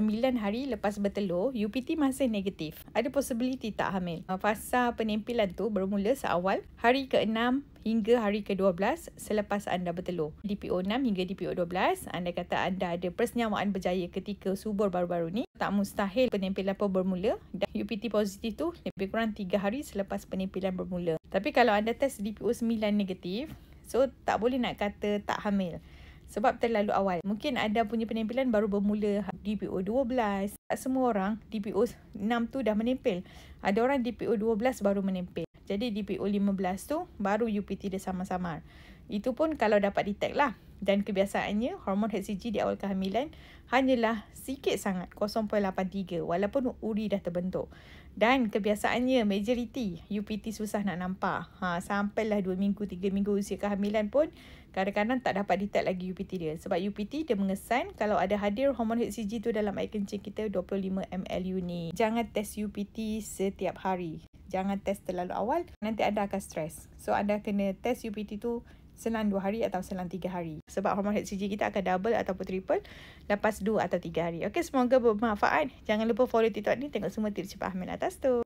Sembilan hari lepas bertelur, UPT masih negatif. Ada possibility tak hamil? Ah, fasa penempilan tu bermula seawal hari ke-6 hingga hari ke-12 selepas anda bertelur. DPO 6 hingga DPO 12, anda kata anda ada persenyawaan berjaya ketika subur baru-baru ni, tak mustahil penempilan pun bermula dan UPT positif tu lebih kurang tiga hari selepas penempilan bermula. Tapi kalau anda test DPO 9 negatif, so tak boleh nak kata tak hamil sebab terlalu awal. Mungkin ada punya penempelan baru bermula ha, DPO 12. Tak semua orang DPO 6 tu dah menempel. Ada orang DPO 12 baru menempel. Jadi DPO 15 tu baru UPT dia sama-sama. Itu pun kalau dapat detect lah dan kebiasaannya hormon HCG di awal kehamilan hanyalah sikit sangat 0.83 walaupun uri dah terbentuk. Dan kebiasaannya majoriti UPT susah nak nampak. Ha, sampailah 2 minggu, 3 minggu usia kehamilan pun kadang-kadang tak dapat detect lagi UPT dia. Sebab UPT dia mengesan kalau ada hadir hormon HCG tu dalam air kencing kita 25 ml ni. Jangan test UPT setiap hari. Jangan test terlalu awal. Nanti anda akan stres. So anda kena test UPT tu selang 2 hari atau selang 3 hari. Sebab hormon HCG kita akan double ataupun triple lepas 2 atau 3 hari. Okey, semoga bermanfaat. Jangan lupa follow TikTok ni. Tengok semua tips Cipah Hamil atas tu.